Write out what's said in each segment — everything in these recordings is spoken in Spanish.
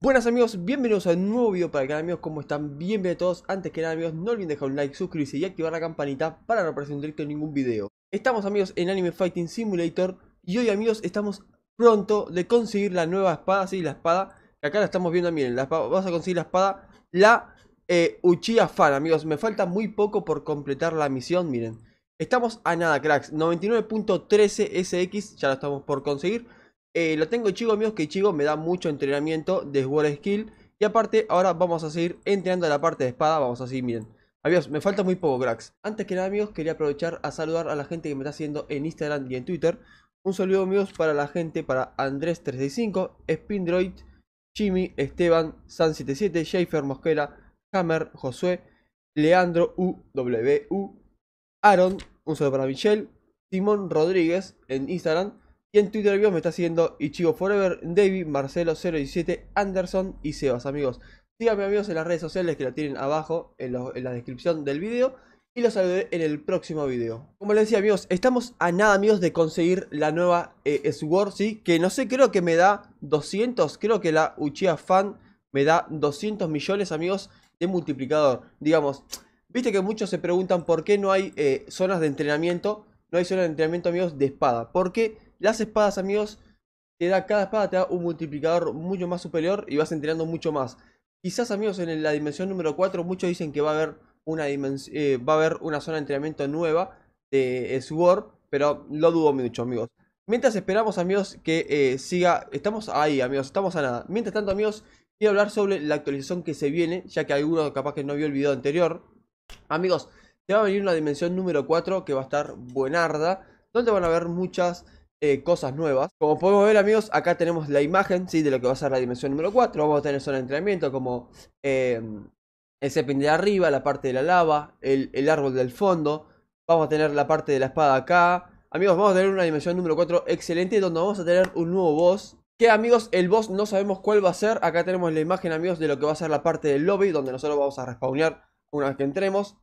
Buenas amigos, bienvenidos a un nuevo video para el canal amigos, ¿cómo están? Bienvenidos a todos, antes que nada amigos, no olviden dejar un like, suscribirse y activar la campanita para no perderse un directo en ningún video Estamos amigos en Anime Fighting Simulator y hoy amigos estamos pronto de conseguir la nueva espada, sí, la espada que Acá la estamos viendo, miren, la, vas a conseguir la espada, la eh, Uchiha Fan, amigos, me falta muy poco por completar la misión, miren. Estamos a nada, cracks. 99.13 SX, ya lo estamos por conseguir. Eh, lo tengo chido, amigos, que chigo, me da mucho entrenamiento de Sword Skill. Y aparte, ahora vamos a seguir entrenando la parte de espada. Vamos así, miren. Amigos, me falta muy poco, cracks. Antes que nada, amigos, quería aprovechar a saludar a la gente que me está haciendo en Instagram y en Twitter. Un saludo, amigos, para la gente, para Andrés365, Spindroid, Jimmy, Esteban, San77, Schaefer Mosquera, Hammer, Josué, Leandro UWU, Aaron, un saludo para Michelle, Simón Rodríguez en Instagram y en Twitter me está siguiendo Ichigo Forever, David, Marcelo017, Anderson y Sebas, amigos. Síganme amigos en las redes sociales que la tienen abajo en, la descripción del video y los saludaré en el próximo video. Como les decía amigos, estamos a nada amigos de conseguir la nueva eh, ¿sí? Que no sé, creo que me da 200, creo que la Uchiha Fan me da 200 millones amigos de multiplicador. Digamos, viste que muchos se preguntan por qué no hay eh, zonas de entrenamiento, no hay zona de entrenamiento, amigos, de espada. Porque las espadas, amigos, te da, cada espada te da un multiplicador mucho más superior y vas entrenando mucho más. Quizás, amigos, en la dimensión número 4, muchos dicen que va a haber una, dimensión eh, va a haber una zona de entrenamiento nueva de eh, Sword, pero lo dudo mucho, amigos. Mientras esperamos, amigos, que siga. Estamos ahí, amigos, estamos a nada. Mientras tanto, amigos, hablar sobre la actualización que se viene, ya que alguno capaz que no vio el video anterior. Amigos, te va a venir una dimensión número 4 que va a estar buenarda, donde van a haber muchas eh, cosas nuevas. Como podemos ver amigos, acá tenemos la imagen ¿sí? de lo que va a ser la dimensión número 4. Vamos a tener zona de entrenamiento como em, el de arriba, la parte de la lava, el, el, árbol del fondo. Vamos a tener la parte de la espada acá. Amigos, vamos a tener una dimensión número 4 excelente donde vamos a tener un nuevo boss amigos, el boss no sabemos cuál va a ser. Acá tenemos la imagen, amigos, de lo que va a ser la parte del lobby, donde nosotros vamos a respawnear una vez que entremos.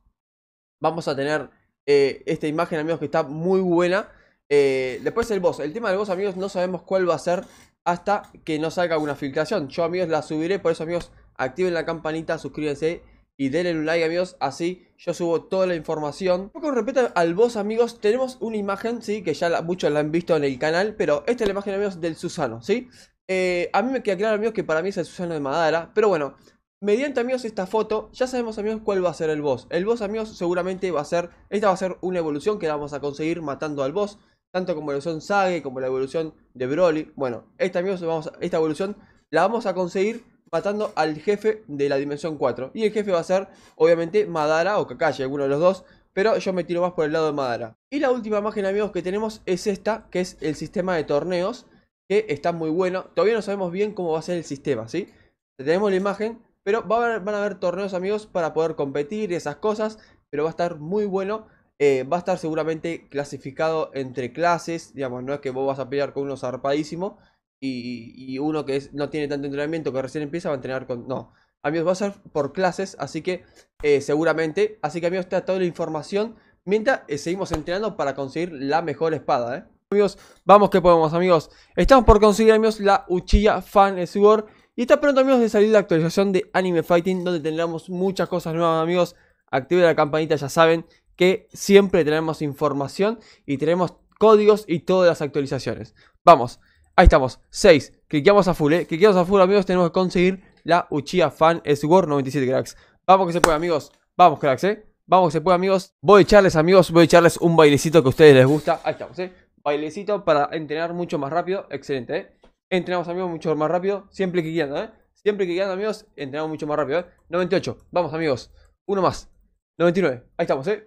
Vamos a tener eh, esta imagen, amigos, que está muy buena. Eh, después el boss. El tema del boss, amigos, no sabemos cuál va a ser hasta que nos salga una filtración. Yo, amigos, la subiré. Por eso, amigos, activen la campanita, suscríbanse y denle un like amigos, así yo subo toda la información. Con respecto al boss amigos, tenemos una imagen, sí, que ya muchos la han visto en el canal, pero esta es la imagen amigos del Susano, sí. Eh, a mí me queda claro amigos que para mí es el Susano de Madara, pero bueno, mediante amigos esta foto, ya sabemos amigos cuál va a ser el boss. El boss amigos seguramente va a ser, esta va a ser una evolución que la vamos a conseguir matando al boss. Tanto como la evolución Sage, como la evolución de Broly. Bueno, amigos, vamos esta evolución la vamos a conseguir matando al jefe de la dimensión 4. Y el jefe va a ser, obviamente, Madara o Kakashi, alguno de los dos. Pero yo me tiro más por el lado de Madara. Y la última imagen, amigos, que tenemos es esta, que es el sistema de torneos. Que está muy bueno. Todavía no sabemos bien cómo va a ser el sistema, ¿sí? Tenemos la imagen, pero van a haber torneos, amigos, para poder competir y esas cosas. Pero va a estar muy bueno. Eh, va a estar seguramente clasificado entre clases. Digamos, no es que vos vas a pelear con uno zarpadísimo y, uno que no tiene tanto entrenamiento, que recién empieza, va a entrenar con... No, amigos, va a ser por clases, así que eh, seguramente, así que amigos, está toda la información mientras eh, seguimos entrenando para conseguir la mejor espada, ¿eh? Amigos, vamos que podemos, amigos. Estamos por conseguir, amigos, la uchilla Fan Sword. Y está pronto, amigos, de salir la actualización de Anime Fighting, donde tendremos muchas cosas nuevas, amigos. Activen la campanita, ya saben que siempre tenemos información y tenemos códigos y todas las actualizaciones. Vamos, Ahí estamos, 6. Cliqueamos a full, eh. Cliqueamos a full, amigos. Tenemos que conseguir la Uchiha Fan Sword 97, cracks. Vamos que se puede, amigos. Vamos, cracks, eh. Vamos que se puede, amigos. Voy a echarles, amigos. Voy a echarles un bailecito que a ustedes les gusta. Ahí estamos, eh. Bailecito para entrenar mucho más rápido. Excelente, eh. Entrenamos, amigos, mucho más rápido. Siempre cliqueando, eh. Siempre cliqueando, amigos. Entrenamos mucho más rápido, eh. 98. Vamos, amigos. Uno más. 99. Ahí estamos, eh.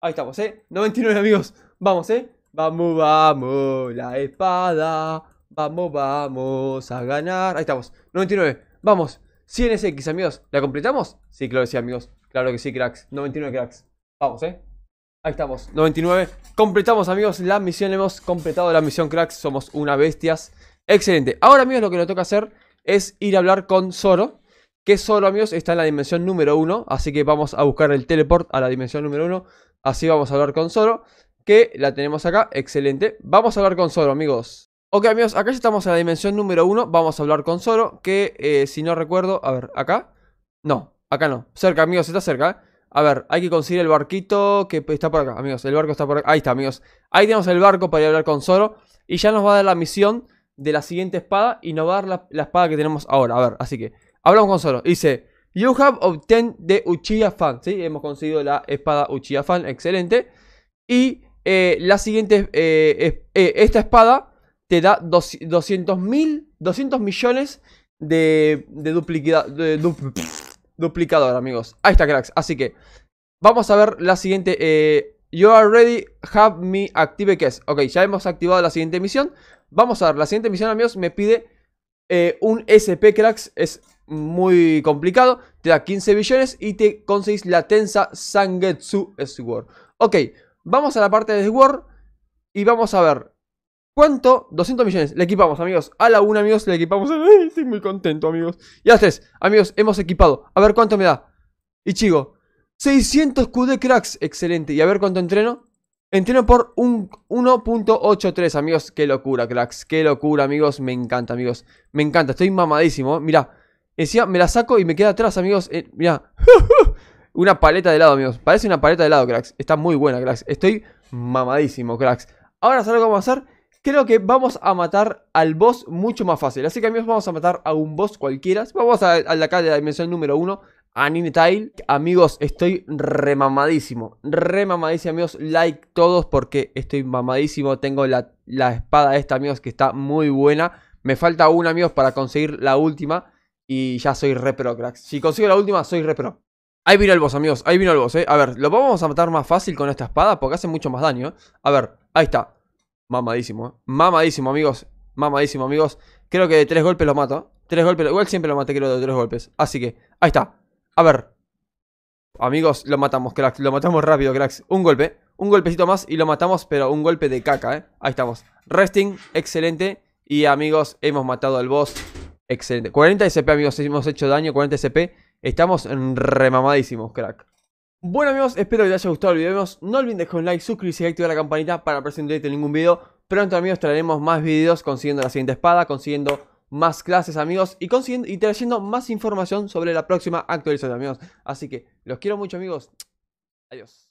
Ahí estamos, eh. 99, amigos. Vamos, eh. Vamos, vamos, la espada. Vamos, vamos a ganar. Ahí estamos. 99. Vamos. 100SX, amigos. ¿La completamos? Sí, claro que sí, amigos. Claro que sí, cracks. 99 cracks. Vamos, eh. Ahí estamos. 99. Completamos, amigos, la misión. Hemos completado la misión, cracks. Somos una bestias. Excelente. Ahora, amigos, lo que nos toca hacer es ir a hablar con Zoro. Que Zoro, amigos, está en la dimensión número 1. Así que vamos a buscar el teleport a la dimensión número 1. Así vamos a hablar con Zoro que la tenemos acá, excelente. Vamos a hablar con Zoro, amigos. Ok amigos, acá ya estamos en la dimensión número 1, vamos a hablar con Zoro, que eh, si no recuerdo, a ver, acá, no, acá no, cerca amigos, está cerca, a ver, hay que conseguir el barquito que está por acá, amigos, el barco está por acá, ahí está amigos, ahí tenemos el barco para ir a hablar con Zoro, y ya nos va a dar la misión de la siguiente espada, y nos va a dar la, espada que tenemos ahora, a ver, así que, hablamos con Zoro, dice, you have obtained the Uchiha Fan, sí, hemos conseguido la espada Uchiha Fan, excelente, y... Eh, la siguiente, eh, eh, esta espada te da 200 mil, 200 millones de, de, duplicador, amigos. Ahí está, cracks. Así que vamos a ver la siguiente. you already have me active es. Ok, ya hemos activado la siguiente misión. Vamos a ver, la siguiente misión, amigos, me pide un SP, cracks. Es muy complicado. Te da 15 billones y te conseguís la tensa Sangetsu Sword. Ok, Vamos a la parte de Sword y vamos a ver ¿Cuánto? 200 millones. Le equipamos, amigos. A la una, amigos, le equipamos. estoy muy contento, amigos. Y a amigos, hemos equipado. A ver cuánto me da. Y chigo. 600 QD cracks. Excelente. Y a ver cuánto entreno. Entreno por 1.83, amigos. Qué locura, cracks. Qué locura, amigos. Me encanta, amigos. Me encanta. Estoy mamadísimo. Mirá. decía me la saco y me queda atrás, amigos. Eh, mira Una paleta de helado, amigos. Parece una paleta de helado, cracks. Está muy buena, cracks. Estoy mamadísimo, cracks. Ahora, ¿sabes lo que vamos a hacer? Creo que vamos a matar al boss mucho más fácil. Así que, amigos, vamos a matar a un boss cualquiera. Vamos a, la calle de la dimensión número uno Anime Tile. Amigos, estoy remamadísimo. Remamadísimo, amigos. Like todos porque estoy mamadísimo. Tengo la, la espada esta, amigos, que está muy buena. Me falta una, amigos, para conseguir la última. Y ya soy repro, cracks. Si consigo la última, soy repro. Ahí vino el boss, amigos. Ahí vino el boss, eh. A ver, lo vamos a matar más fácil con esta espada porque hace mucho más daño. A ver, ahí está. Mamadísimo, eh. Mamadísimo, amigos. Mamadísimo, amigos. Creo que de tres golpes lo mato. Tres golpes. Igual siempre lo maté, creo, de tres golpes. Así que, ahí está. A ver. Amigos, lo matamos, cracks. Lo matamos rápido, cracks. Un golpe. Un golpecito más y lo matamos, pero un golpe de caca, eh. Ahí estamos. Resting, excelente. Y amigos, hemos matado al boss. Excelente. 40 SP, amigos, hemos hecho daño. 40 SP. Estamos remamadísimos, crack. Bueno amigos, espero que les haya gustado el video. No olviden dejar un like, suscribirse y activar la campanita para no en ningún video. Pronto amigos traeremos más videos consiguiendo la siguiente espada, consiguiendo más clases amigos y, consiguiendo, y trayendo más información sobre la próxima actualización amigos. Así que los quiero mucho amigos. Adiós.